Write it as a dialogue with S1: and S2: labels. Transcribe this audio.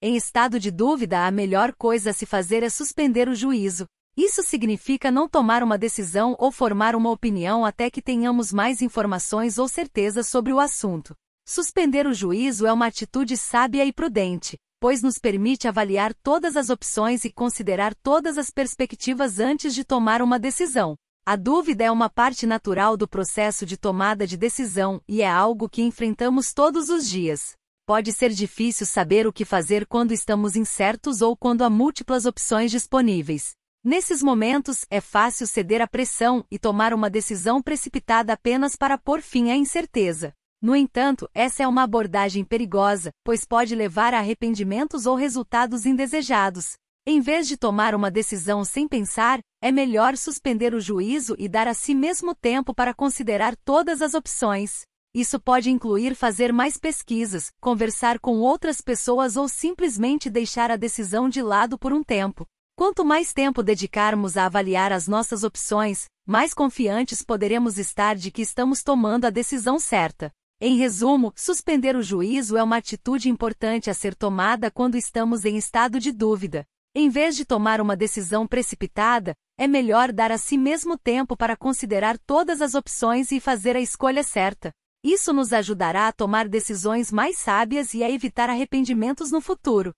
S1: Em estado de dúvida, a melhor coisa a se fazer é suspender o juízo. Isso significa não tomar uma decisão ou formar uma opinião até que tenhamos mais informações ou certeza sobre o assunto. Suspender o juízo é uma atitude sábia e prudente, pois nos permite avaliar todas as opções e considerar todas as perspectivas antes de tomar uma decisão. A dúvida é uma parte natural do processo de tomada de decisão e é algo que enfrentamos todos os dias pode ser difícil saber o que fazer quando estamos incertos ou quando há múltiplas opções disponíveis. Nesses momentos, é fácil ceder à pressão e tomar uma decisão precipitada apenas para pôr fim à incerteza. No entanto, essa é uma abordagem perigosa, pois pode levar a arrependimentos ou resultados indesejados. Em vez de tomar uma decisão sem pensar, é melhor suspender o juízo e dar a si mesmo tempo para considerar todas as opções. Isso pode incluir fazer mais pesquisas, conversar com outras pessoas ou simplesmente deixar a decisão de lado por um tempo. Quanto mais tempo dedicarmos a avaliar as nossas opções, mais confiantes poderemos estar de que estamos tomando a decisão certa. Em resumo, suspender o juízo é uma atitude importante a ser tomada quando estamos em estado de dúvida. Em vez de tomar uma decisão precipitada, é melhor dar a si mesmo tempo para considerar todas as opções e fazer a escolha certa. Isso nos ajudará a tomar decisões mais sábias e a evitar arrependimentos no futuro.